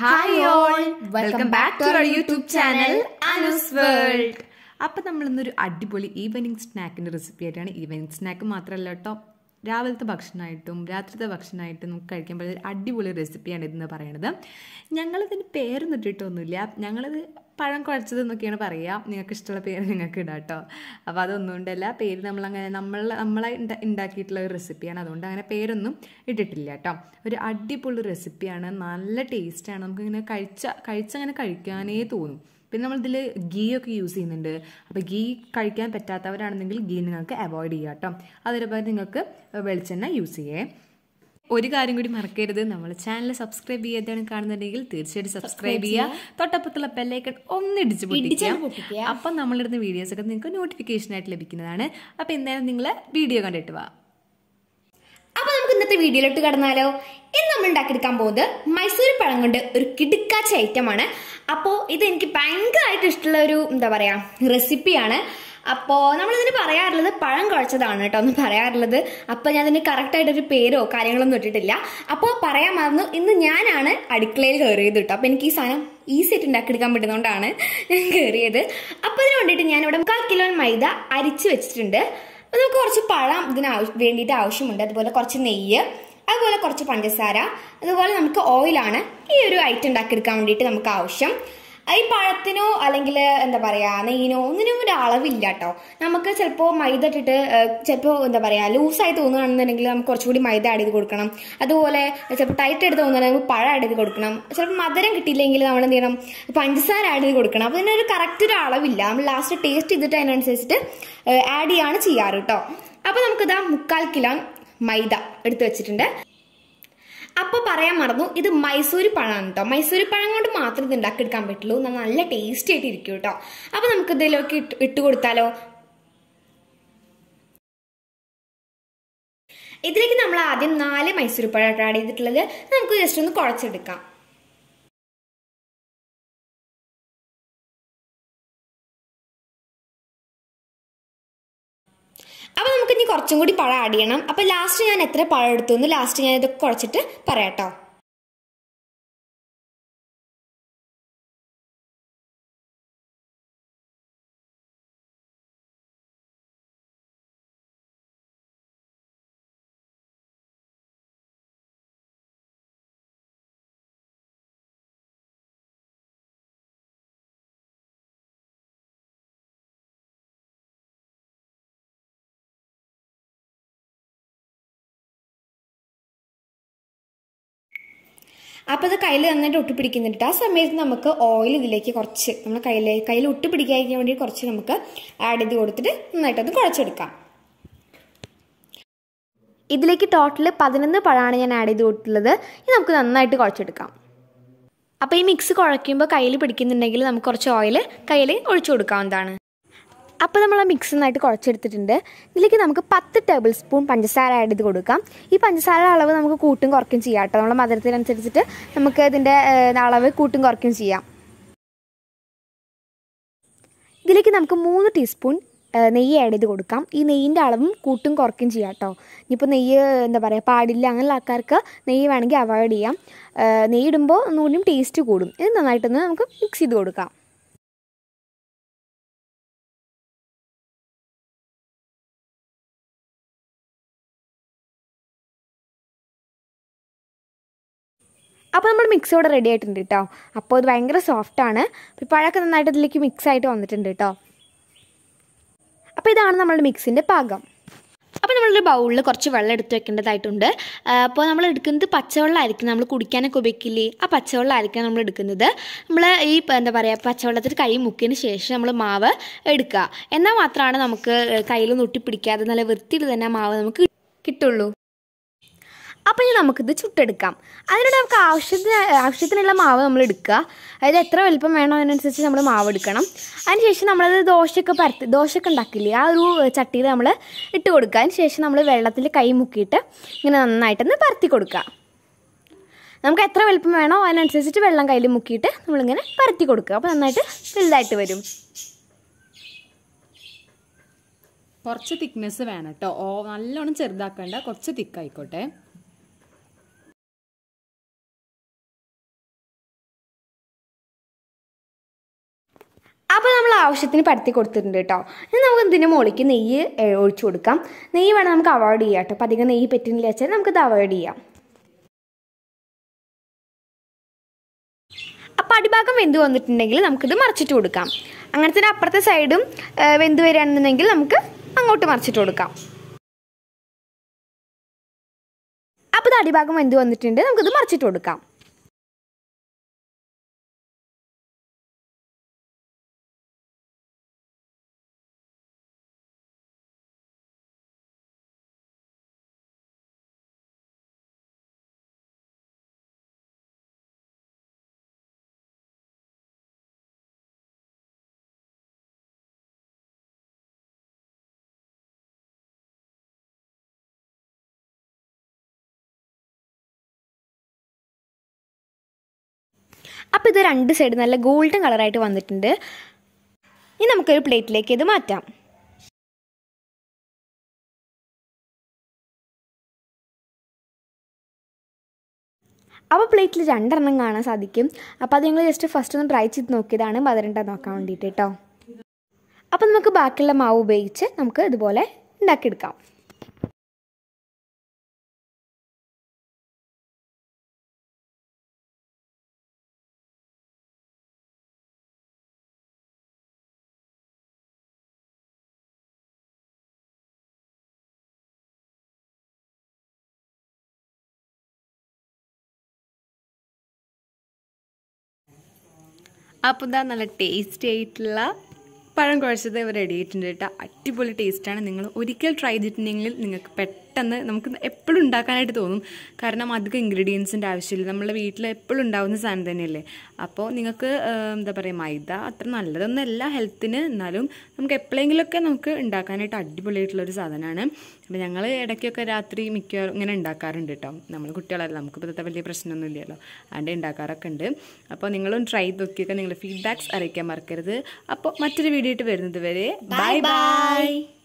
hi all welcome back to our YouTube channel Anu's world അപ്പൊ നമ്മളിന്നൊരു അടിപൊളി ഈവനിങ് സ്നാക്കിന്റെ റെസിപ്പി ആയിട്ടാണ് ഈവനിങ് സ്നാക്ക് മാത്രമല്ല കേട്ടോ രാവിലത്തെ ഭക്ഷണമായിട്ടും രാത്രിത്തെ ഭക്ഷണമായിട്ടും നമുക്ക് കഴിക്കാൻ പറ്റുന്ന അടിപൊളി റെസിപ്പിയാണ് ഇതെന്ന് പറയുന്നത് ഞങ്ങളിതിന് പേരൊന്നും ഇട്ടിട്ടൊന്നുമില്ല ഞങ്ങളിത് പഴം കുഴച്ചത് എന്നൊക്കെയാണ് പറയുക നിങ്ങൾക്ക് ഇഷ്ടമുള്ള പേര് നിങ്ങൾക്ക് ഇടാം കേട്ടോ അപ്പോൾ അതൊന്നുകൊണ്ടല്ല പേര് നമ്മളങ്ങനെ നമ്മൾ നമ്മളെ ഉണ്ടാക്കിയിട്ടുള്ള ഒരു റെസിപ്പിയാണ് അതുകൊണ്ട് അങ്ങനെ പേരൊന്നും ഇട്ടിട്ടില്ല കേട്ടോ ഒരു അടിപൊളി റെസിപ്പിയാണ് നല്ല ടേസ്റ്റാണ് നമുക്കിങ്ങനെ കഴിച്ച കഴിച്ചങ്ങനെ കഴിക്കാനേ തോന്നും പിന്നെ നമ്മൾ ഇതിൽ ഗീ ഒക്കെ യൂസ് ചെയ്യുന്നുണ്ട് അപ്പോൾ ഗീ കഴിക്കാൻ പറ്റാത്തവരാണെന്നെങ്കിൽ ഗീ നിങ്ങൾക്ക് അവോയ്ഡ് ചെയ്യുക കേട്ടോ അതിനുപകരം നിങ്ങൾക്ക് വെളിച്ചെണ്ണ യൂസ് ചെയ്യേ ഒരു കാര്യം കൂടി മറക്കരുത് നമ്മൾ ചാനൽ സബ്സ്ക്രൈബ് ചെയ്യാതാണ് കാണുന്നുണ്ടെങ്കിൽ തീർച്ചയായിട്ടും സബ്സ്ക്രൈബ് ചെയ്യുക തൊട്ടപ്പുറത്തുള്ള ബെല്ലൈക്കൺ ഒന്ന് പൊട്ടിക്കാം പൊട്ടിക്കുക അപ്പം നമ്മളിടുന്ന വീഡിയോസ് ഒക്കെ നിങ്ങൾക്ക് നോട്ടിഫിക്കേഷൻ ആയിട്ട് ലഭിക്കുന്നതാണ് അപ്പം എന്തായാലും നിങ്ങൾ വീഡിയോ കണ്ടിട്ട് വാ അപ്പൊ നമുക്ക് ഇന്നത്തെ വീഡിയോയിലോട്ട് കടന്നാലോ ഇന്ന് നമ്മൾ ഉണ്ടാക്കിയെടുക്കാൻ പോകുന്നത് മൈസൂർ പഴം കൊണ്ട് ഒരു കിടുക്കാച്ച ഐറ്റമാണ് അപ്പോൾ ഇത് എനിക്ക് ഭയങ്കരമായിട്ട് ഇഷ്ടമുള്ള ഒരു എന്താ പറയുക റെസിപ്പിയാണ് അപ്പോൾ നമ്മളിതിന് പറയാറുള്ളത് പഴം കുഴച്ചതാണ് കേട്ടോ ഒന്ന് പറയാറുള്ളത് അപ്പോൾ ഞാൻ ഇതിന് കറക്റ്റായിട്ടൊരു പേരോ കാര്യങ്ങളൊന്നും ഇട്ടിട്ടില്ല അപ്പോൾ പറയാൻ മറന്നു ഇന്ന് ഞാനാണ് അടുക്കളയിൽ കയറിയത് കേട്ടോ അപ്പോൾ എനിക്ക് ഈ സാധനം ഈസി ആയിട്ട് ഉണ്ടാക്കിയെടുക്കാൻ പറ്റുന്നതുകൊണ്ടാണ് ഞാൻ കയറിയത് അപ്പോൾ അതിന് വേണ്ടിയിട്ട് ഞാനിവിടെ മുക്കാൽ കിലോ മൈദ അരിച്ച് വെച്ചിട്ടുണ്ട് അപ്പോൾ നമുക്ക് കുറച്ച് പഴം ഇതിന് വേണ്ടിയിട്ട് ആവശ്യമുണ്ട് അതുപോലെ കുറച്ച് നെയ്യ് അതുപോലെ കുറച്ച് പഞ്ചസാര അതുപോലെ നമുക്ക് ഓയിലാണ് ഈ ഒരു ഐറ്റം ഉണ്ടാക്കിയെടുക്കാൻ വേണ്ടിയിട്ട് നമുക്ക് ആവശ്യം ഈ പഴത്തിനോ അല്ലെങ്കിൽ എന്താ പറയുക നെയ്യിനോ ഒന്നിനും ഒരു അളവില്ല കേട്ടോ നമുക്ക് ചിലപ്പോൾ മൈദ ഇട്ടിട്ട് ചിലപ്പോൾ എന്താ പറയുക ലൂസായി തോന്നുകയാണെന്നുണ്ടെങ്കിൽ നമുക്ക് കുറച്ചുകൂടി മൈദ ആഡ് ചെയ്ത് കൊടുക്കണം അതുപോലെ ചിലപ്പോൾ ടൈറ്റ് എടുത്ത് തോന്നുകയാണെങ്കിൽ പഴം ആഡ് ചെയ്ത് കൊടുക്കണം ചിലപ്പോൾ മധുരം കിട്ടിയില്ലെങ്കിൽ നമ്മൾ എന്ത് ചെയ്യണം പഞ്ചസാര ആഡ് ചെയ്ത് കൊടുക്കണം അപ്പോൾ ഇതിനൊരു കറക്റ്റ് ഒരു അളവില്ല നമ്മൾ ലാസ്റ്റ് ടേസ്റ്റ് ചെയ്തിട്ട് അതിനനുസരിച്ചിട്ട് ആഡ് ചെയ്യാണ് ചെയ്യാറ് കേട്ടോ അപ്പോൾ നമുക്കിതാ മുക്കാൽ കിലോ മൈദ എടുത്തു വെച്ചിട്ടുണ്ട് അപ്പൊ പറയാൻ മറന്നു ഇത് മൈസൂരി പഴമാണ് കേട്ടോ മൈസൂരി പഴം കൊണ്ട് മാത്രം ഇത് ഉണ്ടാക്കി എടുക്കാൻ പറ്റുള്ളൂ നല്ല ടേസ്റ്റി ആയിട്ട് ഇരിക്കും കേട്ടോ അപ്പൊ നമുക്ക് ഇതിലൊക്കെ ഇട്ട് കൊടുത്താലോ ഇതിലേക്ക് നമ്മൾ ആദ്യം നാല് മൈസൂർ പഴം ആഡ് ചെയ്തിട്ടുള്ളത് നമുക്ക് ജസ്റ്റ് ഒന്ന് കുഴച്ചെടുക്കാം നമുക്ക് ഇനി കുറച്ചും കൂടി പഴം ആഡ് ചെയ്യണം അപ്പോൾ ലാസ്റ്റ് ഞാൻ എത്ര പഴം എടുത്തു എന്ന് ലാസ്റ്റ് ഞാൻ ഇതൊക്കെ കുറച്ചിട്ട് പറയാം കേട്ടോ അപ്പോൾ അത് കയ്യിൽ നന്നായിട്ട് ഒട്ടിപ്പിടിക്കുന്നുണ്ട് ആ സമയത്ത് നമുക്ക് ഓയിൽ ഇതിലേക്ക് കുറച്ച് നമ്മൾ കയ്യിൽ കയ്യിൽ ഒട്ടിപ്പിടിക്കാൻ വേണ്ടി കുറച്ച് നമുക്ക് ആഡ് ചെയ്ത് കൊടുത്തിട്ട് നന്നായിട്ട് അത് കുഴച്ചെടുക്കാം ഇതിലേക്ക് ടോട്ടൽ പതിനൊന്ന് പഴമാണ് ഞാൻ ആഡ് ചെയ്ത് കൊടുത്തുള്ളത് ഇത് നമുക്ക് നന്നായിട്ട് കുഴച്ചെടുക്കാം അപ്പോൾ ഈ മിക്സ് കുഴയ്ക്കുമ്പോൾ കയ്യിൽ പിടിക്കുന്നുണ്ടെങ്കിൽ നമുക്ക് കുറച്ച് ഓയിൽ കയ്യിൽ ഒഴിച്ചു കൊടുക്കാവുന്നതാണ് അപ്പോൾ നമ്മൾ ആ മിക്സ് നന്നായിട്ട് കുഴച്ചെടുത്തിട്ടുണ്ട് ഇതിലേക്ക് നമുക്ക് പത്ത് ടേബിൾ സ്പൂൺ പഞ്ചസാര ആഡ് ചെയ്ത് കൊടുക്കാം ഈ പഞ്ചസാര അളവ് നമുക്ക് കൂട്ടും കുറയ്ക്കും ചെയ്യാം കേട്ടോ നമ്മുടെ മധുരത്തിനനുസരിച്ചിട്ട് നമുക്ക് ഇതിൻ്റെ അളവ് കൂട്ടും കുറയ്ക്കും ചെയ്യാം ഇതിലേക്ക് നമുക്ക് മൂന്ന് ടീസ്പൂൺ നെയ്യ് ആഡ് ചെയ്ത് കൊടുക്കാം ഈ നെയ്യിൻ്റെ അളവും കൂട്ടും കുറയ്ക്കും ചെയ്യാം കേട്ടോ ഇനിയിപ്പോൾ നെയ്യ് എന്താ പറയുക പാടില്ല അങ്ങനെയുള്ള ആൾക്കാർക്ക് നെയ്യ് വേണമെങ്കിൽ അവോയ്ഡ് ചെയ്യാം നെയ്യ് ഇടുമ്പോൾ ഒന്നുകൂടിയും ടേസ്റ്റ് കൂടും ഇത് നന്നായിട്ടൊന്ന് നമുക്ക് മിക്സ് ചെയ്ത് കൊടുക്കാം അപ്പോൾ നമ്മൾ മിക്സോടെ റെഡി ആയിട്ടുണ്ട് കേട്ടോ അപ്പോൾ ഇത് ഭയങ്കര സോഫ്റ്റാണ് ആണ് പഴമൊക്കെ നന്നായിട്ട് ഇതിലേക്ക് മിക്സ് ആയിട്ട് വന്നിട്ടുണ്ട് കേട്ടോ അപ്പോൾ ഇതാണ് നമ്മുടെ മിക്സിൻ്റെ പാകം അപ്പോൾ നമ്മളൊരു ബൗളിൽ കുറച്ച് വെള്ളം എടുത്ത് വെക്കേണ്ടതായിട്ടുണ്ട് അപ്പോൾ നമ്മൾ എടുക്കുന്നത് പച്ചവെള്ളമായിരിക്കും നമ്മൾ കുടിക്കാനൊക്കെ ഉപയോഗിക്കില്ലേ ആ പച്ചവെള്ളമായിരിക്കും നമ്മൾ എടുക്കുന്നത് നമ്മൾ ഈ എന്താ പറയുക പച്ചവെള്ളത്തിൽ കൈ മുക്കിയതിന് ശേഷം നമ്മൾ മാവ് എടുക്കുക എന്നാൽ മാത്രമാണ് നമുക്ക് കയ്യിൽ നൊട്ടിപ്പിടിക്കാതെ പിടിക്കാതെ നല്ല വൃത്തിയിൽ തന്നെ മാവ് നമുക്ക് കിട്ടുള്ളൂ അപ്പോൾ ഇനി നമുക്കിത് ചുട്ടെടുക്കാം അതിനോട് നമുക്ക് ആവശ്യത്തിന് ആവശ്യത്തിനുള്ള മാവ് നമ്മൾ എടുക്കുക അതായത് എത്ര വലിപ്പം വേണം അതിനനുസരിച്ച് നമ്മൾ മാവ് എടുക്കണം അതിനുശേഷം നമ്മളത് ദോശയൊക്കെ പരത്തി ദോശയൊക്കെ ഉണ്ടാക്കില്ലേ ആ ഒരു ചട്ടിയിൽ നമ്മൾ ഇട്ട് കൊടുക്കുക അതിനുശേഷം നമ്മൾ വെള്ളത്തിൽ കൈ മുക്കിയിട്ട് ഇങ്ങനെ നന്നായിട്ടൊന്ന് പരത്തി കൊടുക്കുക നമുക്ക് എത്ര വലിപ്പം വേണോ അതിനനുസരിച്ചിട്ട് വെള്ളം കയ്യിൽ മുക്കിയിട്ട് നമ്മളിങ്ങനെ പരത്തി കൊടുക്കുക അപ്പോൾ നന്നായിട്ട് വലുതായിട്ട് വരും കുറച്ച് തിക്നെസ് വേണം കേട്ടോ ഓ നല്ലോണം ചെറുതാക്കേണ്ട കുറച്ച് തിക്കായിക്കോട്ടെ ആവശ്യത്തിന് പരത്തി കൊടുത്തിട്ടുണ്ട് കേട്ടോ ഇനി നമുക്ക് ഇതിൻ്റെ മുകളിലേക്ക് നെയ്യ് ഒഴിച്ചു കൊടുക്കാം നെയ്യ് വേണം നമുക്ക് അവോയ്ഡ് ചെയ്യാം കേട്ടോ അപ്പോൾ അധികം നെയ്യ് പറ്റുന്നില്ല വെച്ചാൽ നമുക്കിത് അവോയ്ഡ് ചെയ്യാം അപ്പോൾ അടിഭാഗം വെന്ത് വന്നിട്ടുണ്ടെങ്കിൽ നമുക്കിത് മറിച്ചിട്ട് കൊടുക്കാം അങ്ങനത്തെ ഒരു അപ്പുറത്തെ സൈഡും വെന്ത് വരികയാണെന്നുണ്ടെങ്കിൽ നമുക്ക് അങ്ങോട്ട് മറിച്ചിട്ട് കൊടുക്കാം അപ്പോൾ ഇത് അടിഭാഗം വെന്ത് വന്നിട്ടുണ്ട് നമുക്കിത് മറിച്ചിട്ട് കൊടുക്കാം അപ്പോൾ ഇത് രണ്ട് സൈഡ് നല്ല ഗോൾഡൻ കളറായിട്ട് വന്നിട്ടുണ്ട് ഇനി നമുക്കൊരു പ്ലേറ്റിലേക്ക് ഇത് മാറ്റാം അപ്പോൾ പ്ലേറ്റിൽ രണ്ടെണ്ണം കാണാൻ സാധിക്കും അപ്പോൾ അത് ഞങ്ങൾ ജസ്റ്റ് ഫസ്റ്റ് ഒന്ന് ട്രൈ ചെയ്ത് നോക്കിയതാണ് പതിനെണ്ണം നോക്കാൻ വേണ്ടിയിട്ട് കേട്ടോ അപ്പോൾ നമുക്ക് ബാക്കിയുള്ള മാവ് ഉപയോഗിച്ച് നമുക്ക് ഇതുപോലെ ഉണ്ടാക്കിയെടുക്കാം അപ്പോൾ എന്താ നല്ല ടേസ്റ്റി ആയിട്ടുള്ള പഴം കുഴച്ചത് റെഡി ആയിട്ടുണ്ട് കേട്ടോ അടിപൊളി ടേസ്റ്റാണ് നിങ്ങൾ ഒരിക്കൽ ട്രൈ ചെയ്തിട്ടുണ്ടെങ്കിൽ നിങ്ങൾക്ക് പെട്ടെന്ന് പെട്ടെന്ന് നമുക്ക് എപ്പോഴും ഉണ്ടാക്കാനായിട്ട് തോന്നും കാരണം അധികം ഇൻഗ്രീഡിയൻസിൻ്റെ ആവശ്യമില്ല നമ്മുടെ വീട്ടിൽ എപ്പോഴും ഉണ്ടാകുന്ന സാധനം തന്നെയല്ലേ അപ്പോൾ നിങ്ങൾക്ക് എന്താ പറയുക മൈദ അത്ര നല്ലതൊന്നുമല്ല ഹെൽത്തിന് എന്നാലും നമുക്ക് എപ്പോഴെങ്കിലുമൊക്കെ നമുക്ക് ഉണ്ടാക്കാനായിട്ട് അടിപൊളിയായിട്ടുള്ളൊരു സാധനമാണ് അപ്പോൾ ഞങ്ങൾ ഇടയ്ക്കൊക്കെ രാത്രി മിക്കവാറും ഇങ്ങനെ ഉണ്ടാക്കാറുണ്ട് കേട്ടോ നമ്മൾ കുട്ടികളല്ല നമുക്ക് ഇപ്പോഴത്തെ വലിയ പ്രശ്നമൊന്നും ഇല്ലല്ലോ അതിൻ്റെ ഉണ്ടാക്കാറൊക്കെ ഉണ്ട് അപ്പോൾ നിങ്ങളും ട്രൈ ചെയ്ത് നോക്കിയൊക്കെ നിങ്ങളുടെ ഫീഡ്ബാക്ക്സ് അറിയിക്കാൻ മറക്കരുത് അപ്പോൾ മറ്റൊരു വീഡിയോ ആയിട്ട് വരുന്നത് വരെ ബൈ ബൈ